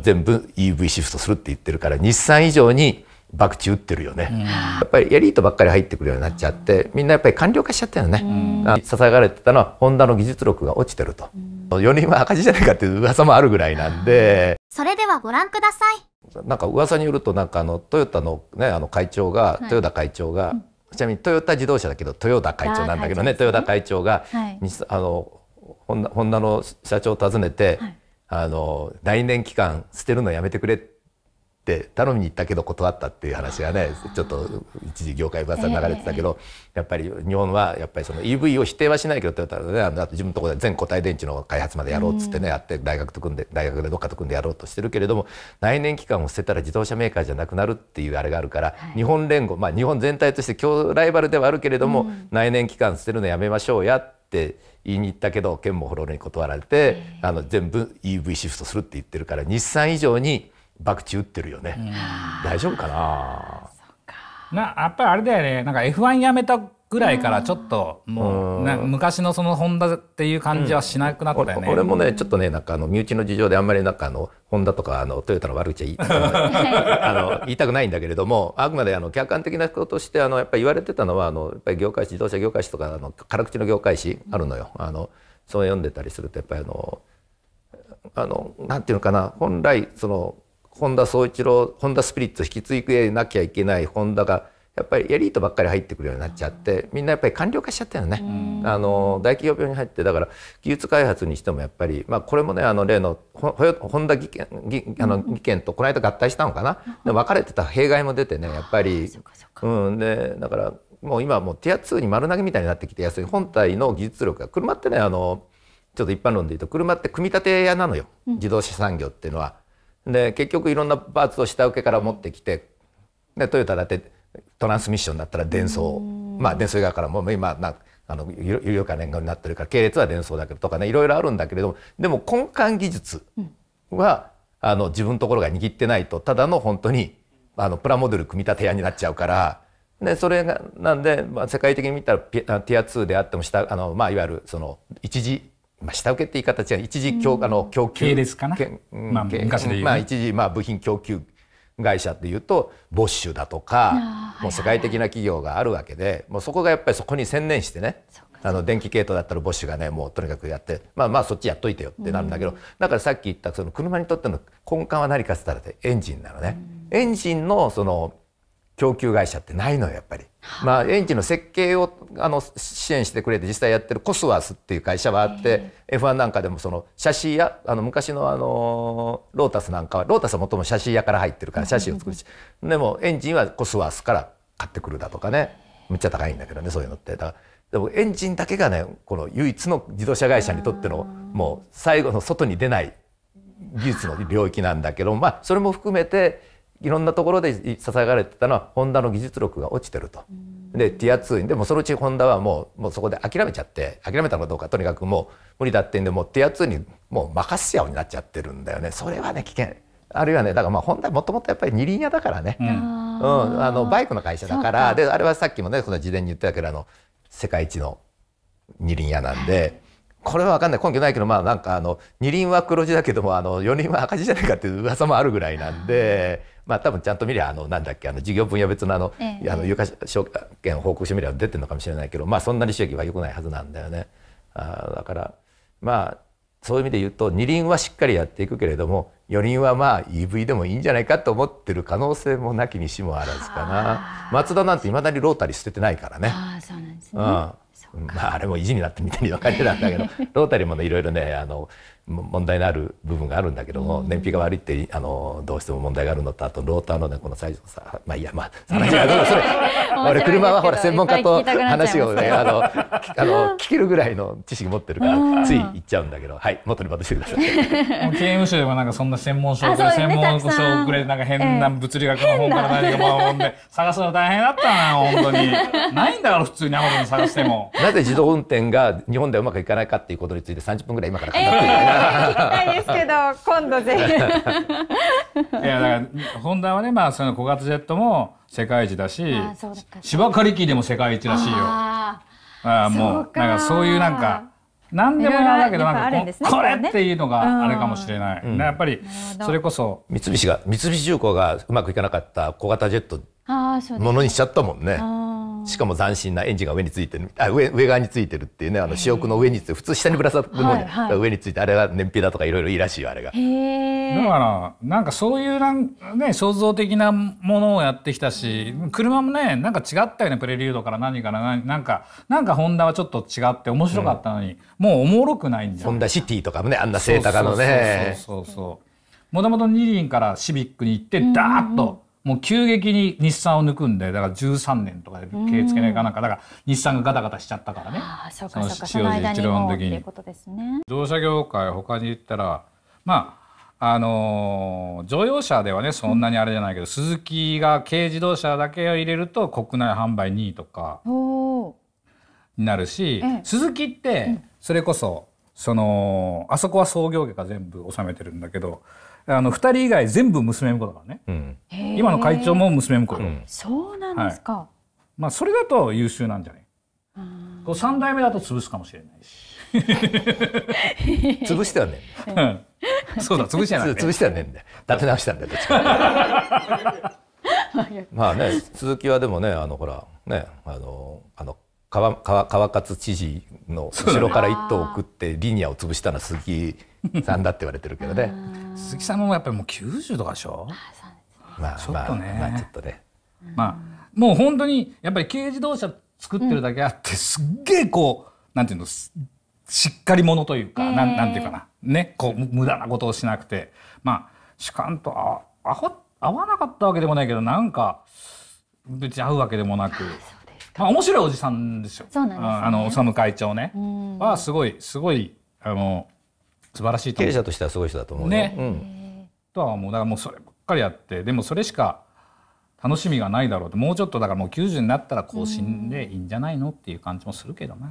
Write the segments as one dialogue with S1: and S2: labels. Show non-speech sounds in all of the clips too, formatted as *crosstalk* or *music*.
S1: 全部 EV シフトするって言ってるから日産以上にバクチ打ってるよね、うん、やっぱりエリートばっかり入ってくるようになっちゃってみんなやっぱり官僚化しちゃったよね、うん、捧がれてたのはホンダの技術力が落ちてると、うん、4人は赤字じゃないかっていう噂もあるぐらいなんで
S2: それではご覧ください
S1: なんか噂によるとなんかあのトヨタの,、ね、あの会長が、はい、豊田会長が、ちなみにトヨタ自動車だけど豊田会長なんだけどね豊田会長が、はい、あのホンダの社長を訪ねて、はいあの来年期間捨てるのやめてくれって頼みに行ったけど断ったっていう話がねちょっと一時業界噂流れてたけど、やっぱり日本はやっぱりその EV を否定はしないけどトヨタで、ね、あと自分のところで全固体電池の開発までやろうっつってね、やって大学と組んで大学でどっかと組んでやろうとしてるけれども来年期間を捨てたら自動車メーカーじゃなくなるっていうあれがあるから、日本連合まあ日本全体として今日ライバルではあるけれども、来年期間捨てるのやめましょうやってって言いに行ったけど県もフローに断られて、あの全部 EV シフトするって言ってるから日産以上に博打打ってるよね、大丈夫かな
S3: なやっぱりあれだよねなんか F1 やめたぐらいからちょ
S1: っともう、う
S3: ん、昔のそのホン
S1: ダっていう感じはしなくなったよね、うん、俺もねちょっとねなんかあの身内の事情であんまりなんかあのホンダとかあのトヨタの悪口は *laughs* あの言いたくないんだけれどもあくまであの客観的なこととしてあのやっぱり言われてたのはあのやっぱり業界誌自動車業界誌とかあの辛口の業界誌あるのよ。あのそれ読んでたりするとやっぱりあのあのなんていうのかな本来その本田宗一郎本田スピリッツを引き継いでなきゃいけない本田がやっぱりエリートばっかり入ってくるようになっちゃってみんなやっぱり官僚化しちゃったよねあの大企業病に入ってだから技術開発にしてもやっぱり、まあ、これもねあの例の本田技研あの技研とこの間合体したのかな、うん、かれてた弊害も出てねやっぱりうんでだからもう今もうティア2に丸投げみたいになってきて要するに本体の技術力が車ってねあのちょっと一般論で言うと車って組み立て屋なのよ自動車産業っていうのは。で結局いろんなパーツを下請けから持ってきてでトヨタだってトランスミッションだったら伝送、まあ伝送以外からも今なあの有料化年号になってるから系列は伝送だけどとかねいろいろあるんだけれどもでも根幹技術は、うん、あの自分のところが握ってないとただの本当にあのプラモデル組み立て屋になっちゃうから。でそれがなんで、まあ、世界的に見たらピティア2であっても下あの、まあ、いわゆるその一時、まあ、下請けって言い方違う一時供,、あの供給系列かな、まあ、昔で言う、ね、まあ、一時、まあ、部品供給会社っていうとボッシュだとかもう世界的な企業があるわけでもうそこがやっぱりそこに専念してねあの電気系統だったらボッシュがねもうとにかくやってまあまあそっちやっといてよってなるんだけど、だからさっき言ったその車にとっての根幹は何かっつったらエンジンなのね、エンジンのその供給会社ってないのよやっぱり。まあ、ジンの設計をあの支援してくれて実際やってるコスワースっていう会社はあって F1 なんかでもそのシャシーやあの昔のあのロータスなんかはロータスはもともシャシー屋から入ってるからシャシーを作るしでもエンジンはコスワースから買ってくるだとかねめっちゃ高いんだけどねそういうのって。だからでもエンジンだけがねこの唯一の自動車会社にとってのもう最後の外に出ない技術の領域なんだけどまあそれも含めていろんなところで捧がれてたのはホンダの技術力が落ちてると。でティア2にでもそのうちホンダはもうもうそこで諦めちゃって諦めたのかどうかとにかくもう無理だってんでもうティア2にもう任せちゃうになっちゃってるんだよねそれはね危険あるいはねだからまあホンダもともとやっぱり二輪屋だからね、うん、うん、あのバイクの会社だからであれはさっきもねその事前に言ってたけどあの世界一の二輪屋なんで。これは分かんない根拠ないけどまあなんかあの二輪は黒字だけどもあの四輪は赤字じゃないかっていう噂もあるぐらいなんでまあ多分ちゃんと見りゃあのなんだっけあの事業分野別のあの,、ええ、あの有価証券報告書見りゃ出てるのかもしれないけどまあそんなに収益は良くないはずなんだよね。あだからまあそういう意味で言うと二輪はしっかりやっていくけれども四輪はまあ EV でもいいんじゃないかと思ってる可能性もなきにしもあらずかな松田なんていまだにロータリー捨ててないからね。あ
S2: そうなんですね、うん
S1: まあ、あれも意地になってみたいな感じなんだけど *laughs* ロータリーもいろいろねあの問題のある部分があるんだけども、燃費が悪いってあのどうしても問題があるのとあとローターのねこの最初さまあいやまあ話はそれ俺車はほら専門家と話をねあの *laughs* あの聞けるぐらいの知識持ってるからつい言っちゃうんだけどはい元に戻してくださ
S2: い *laughs* 刑
S3: 務所でもなんかそんな専門書ぐら専門書ぐれなんか変な物理学の本から何か学んで探すの大変だったな
S2: 本当にない
S3: んだから普通にアマゾン探しても
S1: *laughs* なぜ自動運転が日本ではうまくいかないかっていうことについて30分ぐらい今から語っていたいですけど、
S2: 今度ぜひ。い
S3: や、だから、ホンダはね、まあ、その小型ジェットも世界一だし。芝刈り機でも世界一らしいよ。ああ、もう、なんか、そういうなんか。何でもなんだけどなんかこれっていうのがあれかもしれない、ねやっぱりそれこ
S1: そ三菱が三菱重工がうまくいかなかった小型ジェットものにしちゃったもんね。しかも斬新なエンジンが上についてるあ上上側についてるっていうねあの主翼の上について普通下にぶら下がるのに、はいはい、上についてあれは燃費だとかいろいろいいらしいよあれが。
S2: だか
S1: ら
S3: なんかそういうなんね創造的なものをやってきたし車もねなんか違ったよねプレリュードから何からなんかなんかホンダはちょっと違って面白かったのに、うん、もうおもろくないんじゃホンダシ
S1: ティとかもねあんな背高のね。そうそうそうそうそう
S3: もともと二輪からシビックに行ってダーッともう急激に日産を抜くんでだから13年とかで経付けないかなんかだから日産がガタガタしちゃったからね
S1: その
S3: に、ね、自動車業界他に言ったらまああの乗用車ではねそんなにあれじゃないけど、スズキが軽自動車だけを入れると国内販売2位とかになるし、スズキってそれこそ、うん、そのあそこは創業家が全部収めてるんだけどあの2人以外全部娘婿だからね、うん、今の会長も娘婿、うん、そ
S2: うなんですか、は
S3: い、まあそれだと優秀なんじゃないこう3代目だと潰すかもしれないし
S1: *laughs* 潰してはねん、うん、*laughs* そうだ潰してはね潰してはねんで立て直したんだよ *laughs* まあね続きはでもねあのほらねあのあの川川勝知事の後ろから一頭送ってリニアを潰したのは鈴木さんだって言われてるけどね鈴木さんもやっぱりもう90とかでしょままあ、ね、まあちょっとね、まあ
S3: もう本当にやっぱり軽自動車作ってるだけあって、うん、すっげえこうなんていうのしっかり者というか、えー、なんなんていうかなねこう無駄なことをしなくてまあ主観とあ合わなかったわけでもないけどなんか別に合うわけでもなく。面白いおじさんですよ。そうなんです、ね、あの、修会長ね。は、すごい、すごい、あの、素晴らしい経営者としてはすごい人だと思うね。とはもう、だからもうそればっかりやって、でもそれしか楽しみがないだろうと、もうちょっとだからもう90になったら更新でいいんじゃないのっていう感じもするけどな。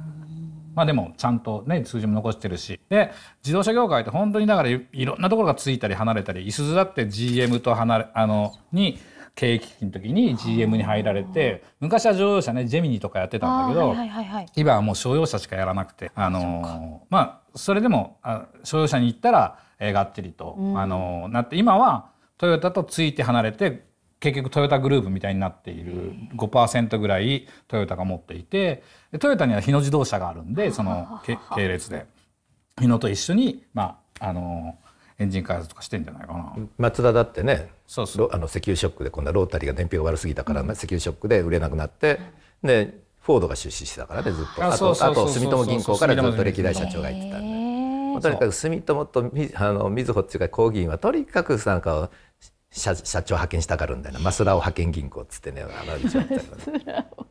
S3: まあでもちゃんとね、数字も残してるし。で、自動車業界って本当にだからいろんなところがついたり離れたり、いすずだって GM と離れ、あの、に、経営の時に GM に入られて昔は乗用車ねジェミニとかやってたんだけど、はいはいはい、今はもう商用車しかやらなくてあのまあそれでもあ商用車に行ったら、えー、がっちりと、うん、あのなって今はトヨタとついて離れて結局トヨタグループみたいになっている5%ぐらいトヨタが持っていてトヨタには日野自動車があるんでその系列で日野と一緒に、まあ、あのエンジン開発とかしてんじゃないかな
S1: 松田だってねそうそうあの石油ショックでこんなロータリーが燃費が悪すぎたから、うん、石油ショックで売れなくなって、でフォードが出資してたからねずっとあと住友銀行からずっと歴代社長が言ってたんで。とにかく住友とあのみずほっていうか工議員はとにかくなんか社社長派遣したがるんだよなス田を派遣銀行っつってねあの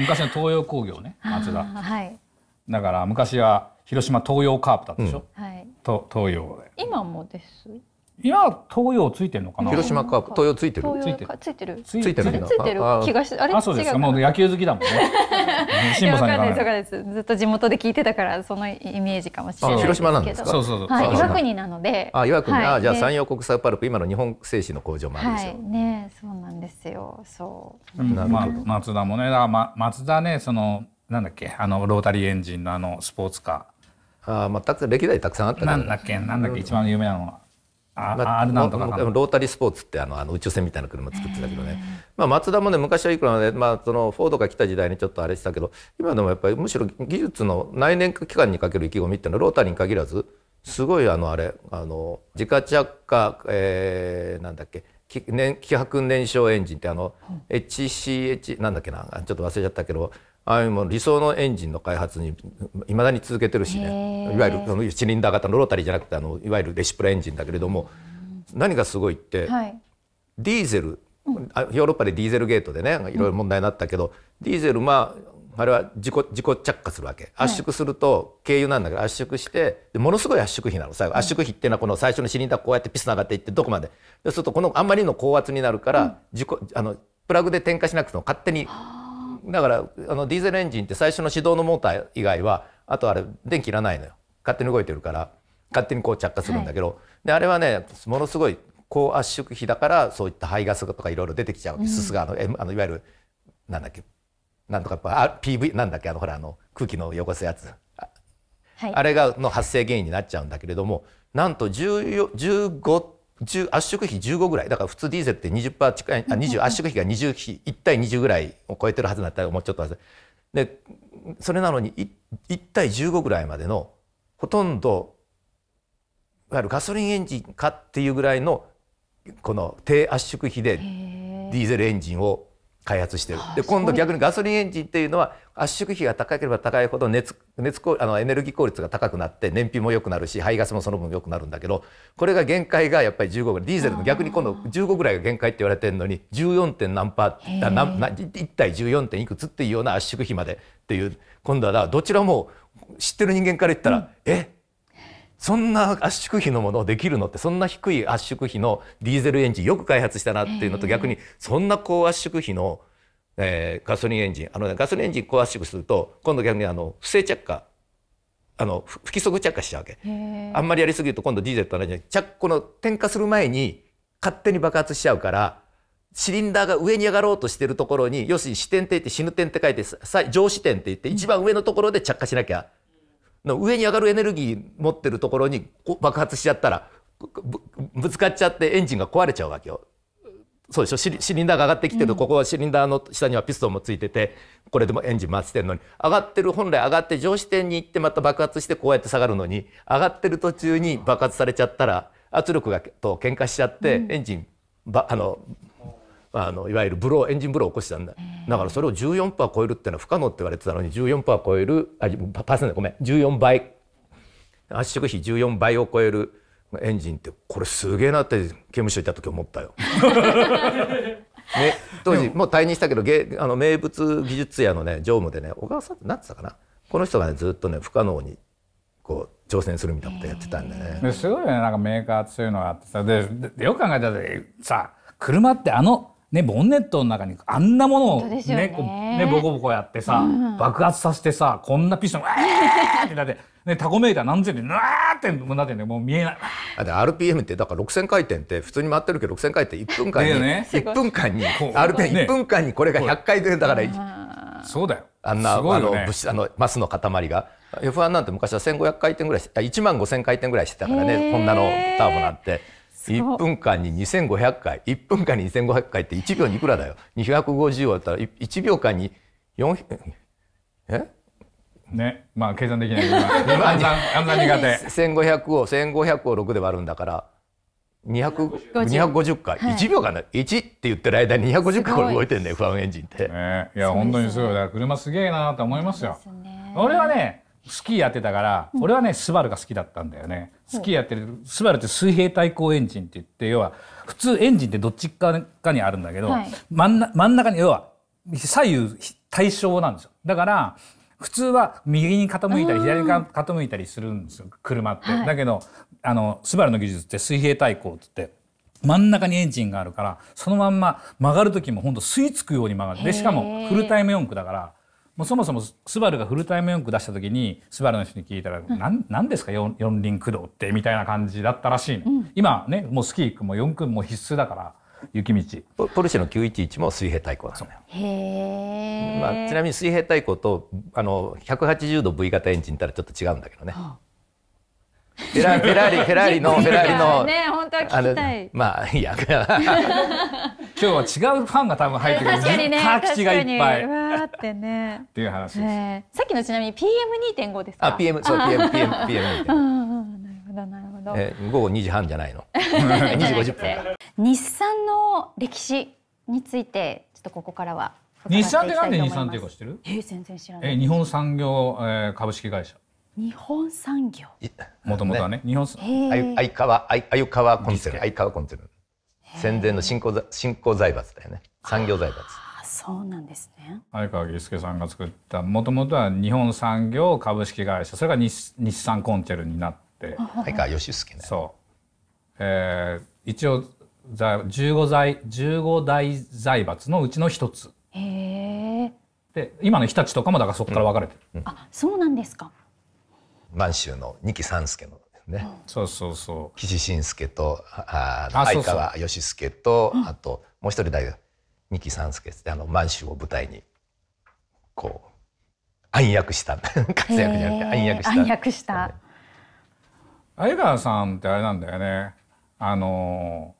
S1: 昔の東洋工業ね
S2: 松田、はい、
S1: だ
S3: から昔は広島東洋カープだったでしょ、うん、はい、と東洋
S2: で今もです
S3: 今東洋ついてるのかな広島カープ東洋ついてるついてるつ
S2: いてるついてる気がしあれあそうですかもう
S3: 野球好きだもんね
S2: *laughs* 辛坊さんにですずっと地元で聞
S1: いてたからそのイメージかもしれない広島なんですかそうそうそうはい岩国なのであ岩国、はい、あじゃあ山陽国際パルプ今の日本製紙の工場もあるでしょ、はい、ねそうなんですよそう、うん、まあ
S3: 松田もねだま松田ねそのなんだっけあのロータリーエンジンのあの
S1: スポーツカーああまあたく歴代たくさんあったなんだっ
S3: けなんだっけ一番有名なのは
S1: あ、まあ、あれなんとかでもロータリースポーツってあのあの宇宙船みたいな車作ってたけどね、まあ、松田もね昔はいくらね、まあ、そのフォードが来た時代にちょっとあれしたけど今でもやっぱりむしろ技術の内燃機関にかける意気込みっていうのはロータリーに限らずすごいあのあれあの自家着火、えー、なんだっけ気ね、気迫燃焼エンジンってあの HCH なんだっけなちょっと忘れちゃったけどああいうも理想のエンジンの開発にいまだに続けてるしねいわゆるそのシリンダー型のロータリーじゃなくてあのいわゆるレシプラエンジンだけれども何がすごいって、はい、ディーゼル、うん、ヨーロッパでディーゼルゲートでねいろいろ問題になったけど、うん、ディーゼルまああれは自己自己着火するわけ圧縮すると軽油なんだけど圧縮してものすごい圧縮費なの最後圧縮費っていうのはこの最初のシリンダーこうやってピス上がっていってどこまでそうするとこのあんまりの高圧になるから、うん、あのプラグで点火しなくても勝手にだからあのディーゼルエンジンって最初の始動のモーター以外はあとあれ電気いらないのよ勝手に動いてるから勝手にこう着火するんだけど、はい、であれはねものすごい高圧縮比だからそういった排ガスとかいろいろ出てきちゃう、すすがあのあのいわゆるなんだっけなんとかあ PV なんだっけあのほらあの空気の汚すやつ、はい、あれがの発生原因になっちゃうんだけれどもなんと15圧縮比15ぐらいだから普通ディーゼルって20%近いあ20圧縮比が20比1対20ぐらいを超えてるはずだったらもうちょっとでそれなのに 1, 1対15ぐらいまでのほとんどいわゆるガソリンエンジンかっていうぐらいのこの低圧縮比でディーゼルエンジンを開発してるで今度逆にガソリンエンジンっていうのは圧縮比が高ければ高いほど熱熱あのエネルギー効率が高くなって燃費も良くなるし排ガスもその分良くなるんだけどこれが限界がやっぱり15ぐらいディーゼルの逆に今度15ぐらいが限界って言われてるのに 14. 点何パーなな1対14点いくつっていうような圧縮比までっていう今度はどちらも知ってる人間から言ったら、うん、えっそんな圧縮比のものをできるのってそんな低い圧縮比のディーゼルエンジンよく開発したなっていうのと逆にそんな高圧縮比の、えガソリンエンジンあの、ね、ガソリンエンジン高圧縮すると今度逆にあの不正着火あの不規則着火しちゃうわけあんまりやりすぎると今度ディーゼルと同じ着この点火する前に勝手に爆発しちゃうからシリンダーが上に上がろうとしてるところに要するに支点って言って死ぬ点って書いて上視点って言って一番上のところで着火しなきゃ、うんの上に上がるエネルギー持ってるところに爆発しちゃったらぶつかっちゃってエンジンが壊れちゃうわけよ。そうでしょシリンダーが上がってきてる、ここはシリンダーの下にはピストンもついててこれでもエンジン回してるのに上がってる本来上がって上視点に行ってまた爆発してこうやって下がるのに上がってる途中に爆発されちゃったら圧力がと喧嘩しちゃってエンジンばあのあのいわゆるブローエンジンブローを起こしたんだだからそれを14%超えるっていうのは不可能って言われてたのに14%超えるあパーセントごめん14倍圧縮比14倍を超えるエンジンってこれすげえなって刑務所行った時思ったよ。ね、*laughs* 当時もう退任したけどあの名物技術屋のね常務でね小川さんって何てたかなこの人がねずっとね不可能にこう挑戦するみたいなことやってたんでね。
S3: すごいねなんかメーカー強いのがあってさでよく考えたらさ車ってあのね、ボンネットの中にあんなものをねねねボコボコやってさ、うん、爆発させてさこんなピストン「
S2: え
S3: ー!」ってなって、ね、タコメーター何千で「うわ!」ってなってねもう見えない。
S1: RPM ってだから6,000回転って普通に回ってるけど6,000回転1分間に、ね、1分間に RPM1 分間にこれが100回転だから。そうだよあんな、ね、あの物あのマスの塊が F1 なんて昔は1500回転ぐらいあ1万5000回転ぐらいしてたからねこんなのターボなんて。1分間に2500回1分間に2500回って1秒にいくらだよ250をやったら1秒間に4 0 0えねまあ計算できないけど1500を1500を6で割るんだから 250, 回、はい、1秒間だ1って言ってる間に250回これ動いてんだよ不安エンジンって、ね、いや本当にすご
S3: いだから車すげえなと思いますよす、ね、俺はねスキーやってたから、俺はねスバルが好きだったんだよね、スキーやってるスバルって水平対向エンジンって言って要は普通エンジンってどっちかにあるんだけど、はい、真ん中に要は左右対称なんですよだから普通は右に傾いたり左に傾いたりするんですよ車って、はい、だけどあのスバルの技術って水平対向って言って真ん中にエンジンがあるからそのまんま曲がる時もほんと吸い付くように曲がるでしかもフルタイム四駆だからもうそもそもスバルがフルタイム四駆出した時にスバルの人に聞いたら「何、うん、ですか四輪駆動って」みたいな感じだったらしいの、うん、今ね
S1: もうスキーも四駆も必須だから雪道ポルシェの911も水平対向なんだよ
S2: へ、
S1: まあ、ちなみに水平対向とあの180度 V 型エンジンったらちょっと違うんだけどね、はあフェラーリ、フェラーリの、*laughs* フェラーリの、
S3: ね、本当は聞きたい。あ
S1: まあ、いや、*laughs* 今日は違うファンが多分
S2: 入ってくるんですね。各地がいっぱい。わってね。っていう話です。さっきのちなみに PM2.5 ですか。あ、PM そう PM PM PM。う *laughs* んうん、なるほどなるほど。え
S1: 午後2時半じゃないの。
S2: 2 *laughs* 時50分。日産の歴史についてちょっとここからは。
S1: 日産ってなんで日産っていうか知ってる？え全然知らない。
S3: え日本産業、え株式会社。
S2: 日本産業。
S1: もともとはね、ね日本。相川相川コンセル。相川コンセル。戦前の新興新興財閥だよね産業財閥そうなんですね
S3: 相川義介さんが作ったもともとは日本産業株式会社それが日日産コンチェルになって相川義介ねそう、えー、一応15財十五大財閥のうちの一つ
S1: へえで今の日立とかもだからそこから分かれてる、うんうん、あそうなんですか満州の二木三助のね、そうそうそう岸信介とああ相川義介とあともう一人だよ。三木三助ってあの満州を舞台にこう暗躍した *laughs* 活躍
S2: じゃなくて暗躍した暗躍した、
S3: 相川さんってあれなんだよねあの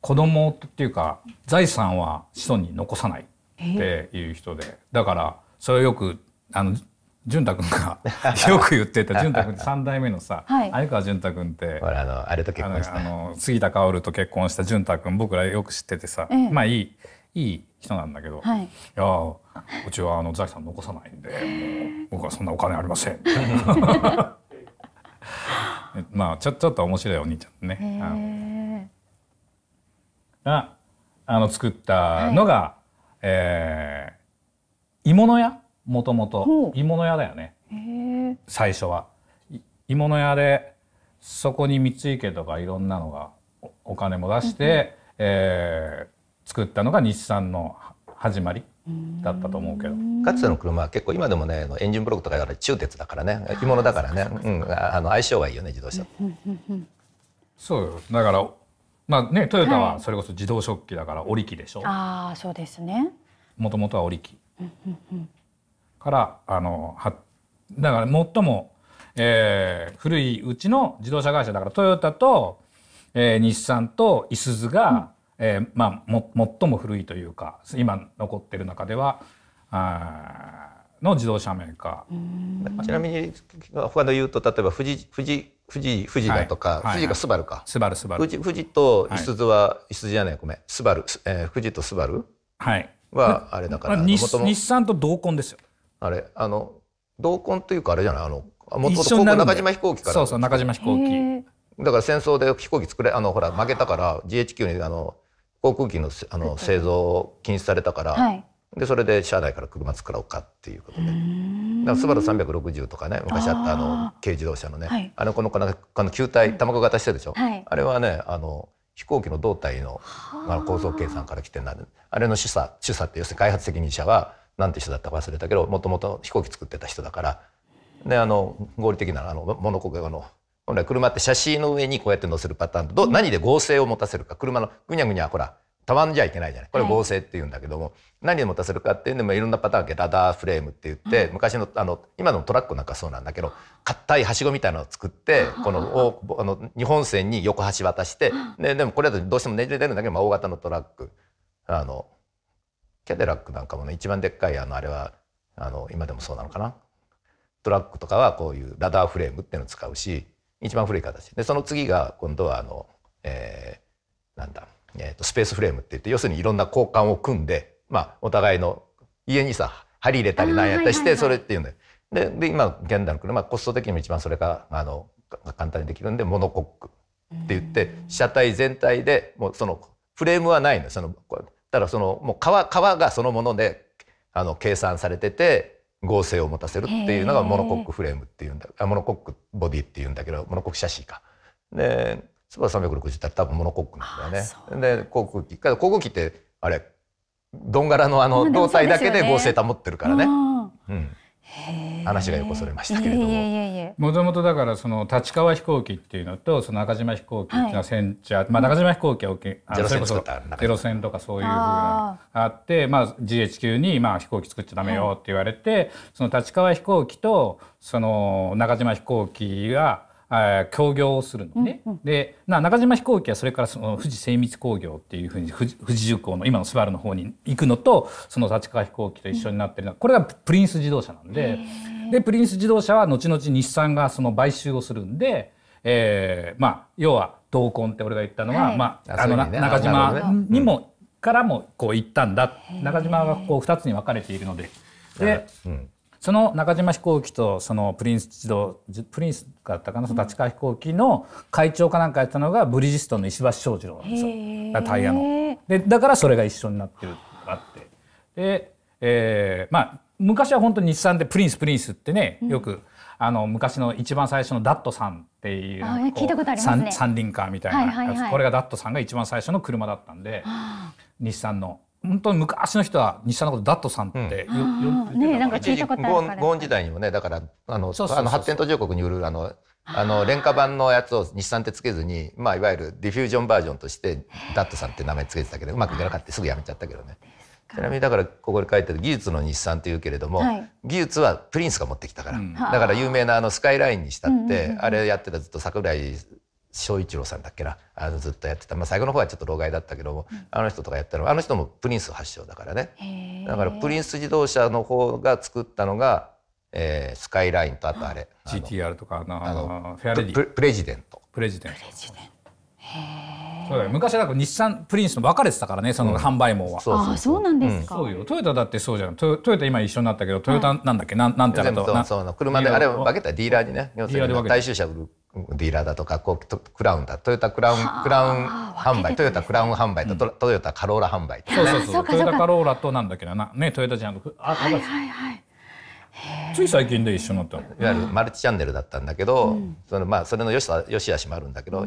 S3: 子供っていうか財産は子孫に残さないっていう人でだからそれをよくあの潤太君が *laughs* よく言ってた *laughs* 潤太君って3代目のさ、はい、鮎川潤太君ってあのあれと結婚したあの杉田薫と結婚した潤太君僕らよく知っててさ、ええ、まあいいいい人なんだけど、はい、いやうちはあの財産残さないんで僕はそんなお金ありません *laughs* まあちょちょっと面白いお兄ちゃん
S2: ね。
S3: があの作ったのが、はい、えー、鋳物屋もともと鋳物屋だよね最初は。鋳物屋でそこに三井家とかいろんなのがお金も出して、ええ作ったのが日産の始
S1: まりだったと思うけどかつての車は結構今でもねエンジンブロックとか中鉄だからね鋳物だからね、うん、あの相性がいいよね自動車。そうだ
S3: からまあねトヨタはそれこそ自動食器だから織り機でしょ。はあそうですね。もともとは織り機。からあのはだから最も、えー、古いうちの自動車会社だからトヨタと、えー、日産といすゞが、うん、えー、まあ、も最も古いというか今残ってる中ではあの自動車メーカ
S1: ー。ちなみに他の言うと例えば富士富士富士富士だとか、富士がス
S3: バルか。スバルスバル。富士
S1: 富士といすゞは、い、すゞじゃないごめんスバル、えー、富士とスバル。はい。はあれだから。日産と同梱ですよ。あれあの同梱というかあれじゃないあのもともと中島飛行機からそうそう中島飛行機だから戦争で飛行機作れあのほら負けたから GHQ にあの航空機のあの製造を禁止されたから、はい、でそれで車内から車作ろうかっていうことで。だからスバル360とかね昔あったあの軽自動車のね、はい、あのこのこの球体卵型してるでしょ、はい、あれはねあの飛行機の胴体の構造計算から来てなるあれの主査主査って要するに開発責任者はなんて人だったか忘れたけどもともと飛行機作ってた人だからであの合理的なあのモノコケあの本来車って写真の上にこうやって載せるパターンと何で合成を持たせるか車のぐにゃぐにゃほらたまんじゃいけないじゃないこれ合成っていうんだけども、はい、何で持たせるかっていうのもいろんなパターンがラダーフレームって言って、うん、昔のあの今のトラックなんかそうなんだけど硬いはしごみたいなのを作ってこのおあの日本線に横橋渡してででもこれだとどうしてもねじれてるんだけど、まあ、大型のトラックあのキャデラックなんかもね一番でっかいあのあれはあの今でもそうなのかなトラックとかはこういうラダーフレームっていうのを使うし一番古い形でその次が今度はあの、えー、なんだ、えーと、スペースフレームって言って要するにいろんな交換を組んで、まあ、お互いの家にさ針入れたりなんやったりしてそれっていうんだよ。でで今現代の車コスト的にも一番それがあの簡単にできるんでモノコックって言って車体全体でもうそのフレームはないのそのだからそのもう川川がそのものであの計算されてて合成を持たせるっていうのがモノコックフレームっていうんだモノコックボディっていうんだけどモノコックシャシーか。でスバル360って多分モノコックなんだよね。で航空機航空機ってあれどんがらのあの胴体だけで合成保ってるからね。
S2: う
S1: ん話がよこそれましたけ
S2: れども
S3: もともとだからその立川飛行機っていうのとその中島飛行機っていうのは戦地、はい、まあ、中島飛行機はゼロ戦作ったゼロ戦とかそういうふうなあってまあ、GHQ に、まあ、飛行機作っちゃダメよって言われて、はい、その立川飛行機とその中島飛行機が協業をするのね、うんうん、で中島飛行機はそれからその富士精密工業っていうふうに富士重工の今のスバルの方に行くのとその立川飛行機と一緒になってるのはこれがプリンス自動車なんででプリンス自動車は後々日産がその買収をするんで、えー、まあ要は同梱って俺が言ったのは、はい、まああの、ね、中島にも、からもこう行ったんだ中島がこう2つに分かれているので。で、うんその中島飛行機とそのプリンス自動プリンスだったかなその立川飛行機の会長かなんかやったのがブリヂストンの石橋翔二郎なんですよタイヤの。でだからそれが一緒になってるあってで、えー、まあ昔は本当に日産でプリンスプリンスってねよく、あの昔の一番最初のダットさんっていう聞いたことあります、ね、三輪カーみたいなやつ、これがダットさんが一番最初の車だったんで日産の。本当に昔の人は西
S1: さのことダットさんって、うん、
S3: ねなんか聞いたことある
S1: ゴン時代にもねだからあの発展途上国によるあのあの廉価版のやつを日産ってつけずに、まあ、いわゆるディフュージョンバージョンとしてダットさんって名前つけてたけどうまくいかなかったすぐやめちゃったけどね。ちなみにだからここに書いてる技術の日産っていうけれども、はい、技術はプリンスが持ってきたから、うん、だから有名なあのスカイラインにしたって、あれやってたずっと桜井翔一郎さんだっけなあのずっとやってた、まあ、最後の方はちょっと老害だったけども、うん、あの人とかやったのあの人もプリンス発祥だからねだからプリンス自動車の方が作ったのが、えー、スカイラインとあとあれ、あ GTR とかあのフェアレディプレジデントプレジデント
S3: そうだ昔だか日産プリンスの分かれてたからねその販売網は、うん、あそうなんですか、うん、そうよトヨタだってそうじゃんトヨトヨタ今一緒になったけどトヨタなんだっけ、はい、なんなんてやらとそうそう車であれ分けた
S1: ディーラーにね大衆車売るディーラーだとかこうとクラウンだトヨタクラウンクラウ
S3: ン販売、トヨタ
S1: クラウン販売と、トヨタカローラ販売
S3: そうそうそうトヨタカローラとなんだけど
S1: なねトヨタじゃなくあは
S2: いはいはい
S1: つい最近で一緒になったのいわゆるマルチチャンネルだったんだけど、そのまあそれの良しよし悪しもあるんだけど、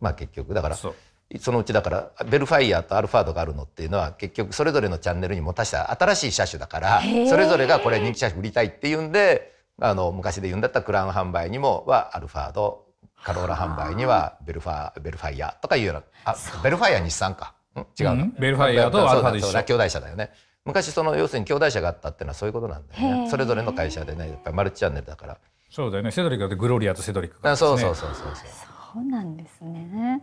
S1: まあ結局だからそのうちだからベルファイアとアルファードがあるのっていうのは結局それぞれのチャンネルに持たせた新しい車種だからそれぞれがこれ人気車種売りたいっていうんで。あの昔で言うんだったクラウン販売にもはアルファードカローラ販売にはベルファベルファイアとかいうようなあベルファイア日産か違うの、うん、ベルファイアとアルファード一緒兄弟車だよね昔その要するに兄弟車があったっていうのはそういうことなんだよねそれぞれの会社でねやっぱりマルチチャンネルだからそうだよねセドリックだってグロリアとセドリックが、ね、そうそうそうそ
S2: うそうなんですね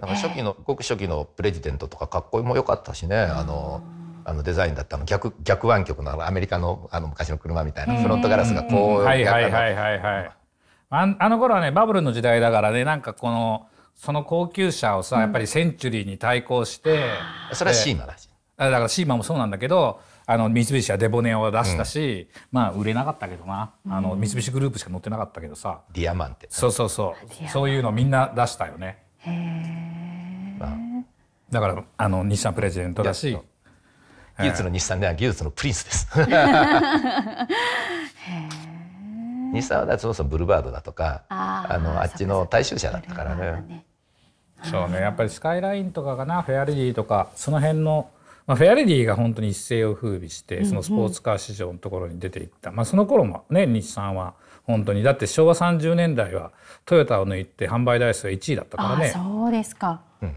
S1: なんか初期のごく初期のプレジデントとかかっこいいも良かったしねあの、うんあのデザインだったの逆逆湾曲のアメリカのあの昔の車みたいなフロントガラスがこうはいはいはい
S3: はいああの頃はねバブルの時代だからねなんかこのその高級車をさ、うん、やっぱりセンチュリーに対抗して、それはシーマだしだからシーマもそうなんだけどあの三菱はデボネを出したし、うん、まあ売れなかったけどな、うん、あの三菱グループしか乗ってなかったけどさディアマンってそうそうそうそういうのみんな出したよねへ
S1: え、だからあの日産プレゼントだし技術の日産では技術のプリンスです。*laughs* 日産はだそもそもブルバードだとか
S2: あのあ
S1: っちの大衆車だったからね。
S2: そうねや
S3: っぱりスカイラインとかかなフェアレディとかその辺の、まあ、フェアレディが本当に一世を風靡してそのスポーツカー市場のところに出ていった、うんうん、まあ、その頃もね日産は本当にだって昭和30年代はトヨタを抜いて販売台数が1位だったからね。そ
S1: うですか、うん、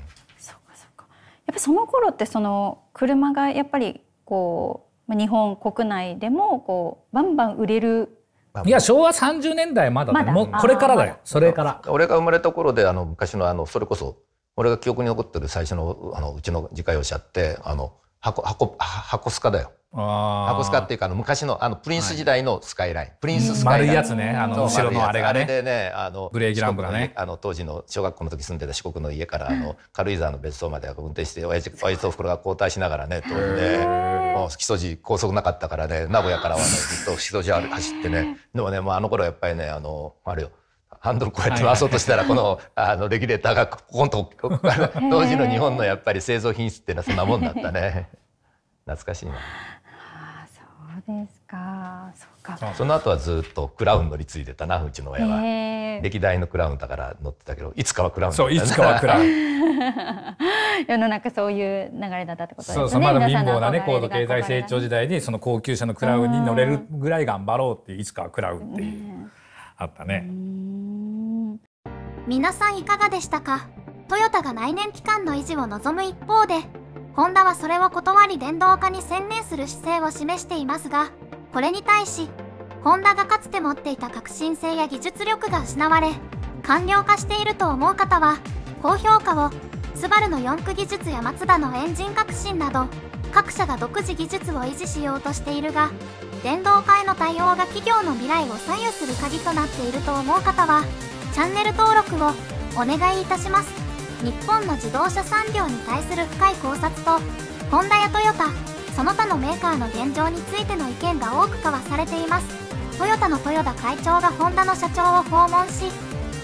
S1: っぱその頃ってその車がやっぱりこう日本国内でもこうバンバン売れるいや昭和30年代まだ,、ねもうこれからだよそれから俺が生まれた頃であの昔のあのそれこそ俺が記憶に残ってる最初のあのうちの自家用車ってあの箱箱箱スカだよ箱スカっていうかあの昔のあのプリンス時代のスカイライン、はい、プリンススカイライン、丸いやつねあの後ろのあれがねでねあのブレーキランプがねあの当時の小学校の時住んでた四国の家からあの軽井沢の別荘まで運転して親父親父とおふくろが交代しながらね飛んでもう木曽路高速なかったからね名古屋からはねずっと木曽路走ってねでもねもうあの頃やっぱりねあのあれよハンドルこうやって回そうとしたらこのあのレギュレーターがポンと当時の日本のやっぱり製造品質っていうのはそんなもんだったね懐かしいな。
S2: そうですかそうかその後
S1: はずっとクラウン乗り継いでたなうちの親は、えー、歴代のクラウンだから乗ってたけどいつかはクラウンそういつかはクラウン *laughs* 世の中そういう流れだったってことですねそうそうまだ貧乏なね高度経済成
S3: 長時代にその高級車のクラウンに乗れるぐらい頑張ろうっていういつかはクラウンっていう、ね、あったね
S2: 皆さんいかがでしたかトヨタが来年期間の維持を望む一方でホンダはそれを断り電動化に専念する姿勢を示していますが、これに対し、ホンダがかつて持っていた革新性や技術力が失われ、官僚化していると思う方は、高評価を、スバルの四駆技術やマツダのエンジン革新など、各社が独自技術を維持しようとしているが、電動化への対応が企業の未来を左右する鍵となっていると思う方は、チャンネル登録をお願いいたします。日本の自動車産業に対する深い考察とホンダやトヨタその他のメーカーの現状についての意見が多く交わされていますトヨタの豊田会長がホンダの社長を訪問し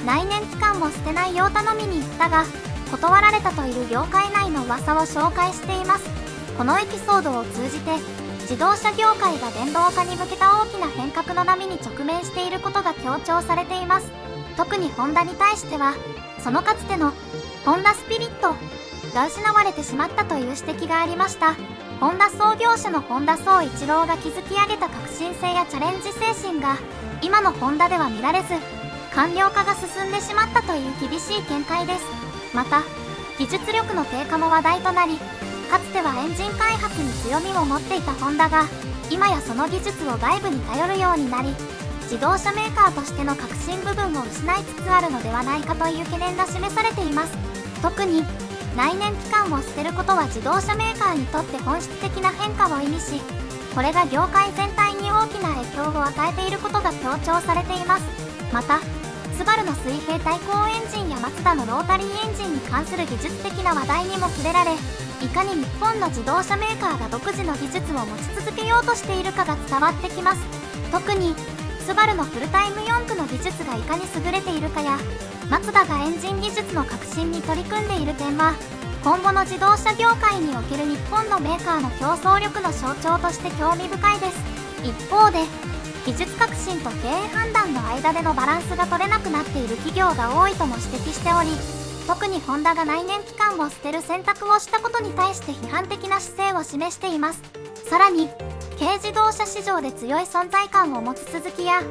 S2: 内燃機関も捨てないよう頼みに行ったが断られたという業界内の噂を紹介していますこのエピソードを通じて自動車業界が電動化に向けた大きな変革の波に直面していることが強調されています特にホンダに対してはそのかつてのホンダスピリットが失われてしまったという指摘がありましたホンダ創業者の本田宗一郎が築き上げた革新性やチャレンジ精神が今のホンダでは見られず官僚化が進んでしまったという厳しい見解ですまた技術力の低下も話題となりかつてはエンジン開発に強みを持っていたホンダが今やその技術を外部に頼るようになり自動車メーカーとしての革新部分を失いつつあるのではないかという懸念が示されています特に内燃機関を捨てることは自動車メーカーにとって本質的な変化を意味しこれが業界全体に大きな影響を与えていることが強調されていますまたスバルの水平対向エンジンやマツダのロータリーエンジンに関する技術的な話題にも触れられいかに日本の自動車メーカーが独自の技術を持ち続けようとしているかが伝わってきます特にスバルのフルタイム4区の技術がいかに優れているかやマツダがエンジン技術の革新に取り組んでいる点は今後の自動車業界における日本のメーカーの競争力の象徴として興味深いです一方で技術革新と経営判断の間でのバランスが取れなくなっている企業が多いとも指摘しており特にホンダが内燃機関を捨てる選択をしたことに対して批判的な姿勢を示していますさらに軽自動車市場で強い存在感を持つ鈴木や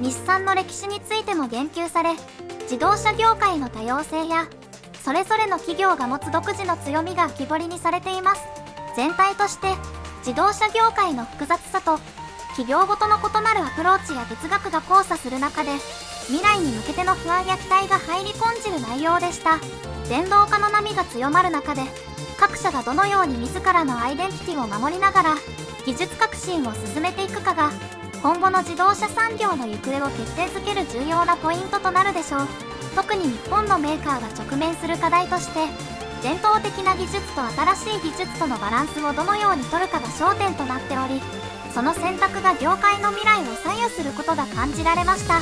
S2: 日産の歴史についても言及され自動車業界の多様性やそれぞれの企業が持つ独自の強みが浮き彫りにされています全体として自動車業界の複雑さと企業ごとの異なるアプローチや哲学が交差する中で未来に向けての不安や期待が入り込んじる内容でした電動化の波が強まる中で各社がどのように自らのアイデンティティを守りながら技術革新を進めていくかが今後の自動車産業の行方を決定づける重要なポイントとなるでしょう特に日本のメーカーが直面する課題として伝統的な技術と新しい技術とのバランスをどのように取るかが焦点となっておりその選択が業界の未来を左右することが感じられました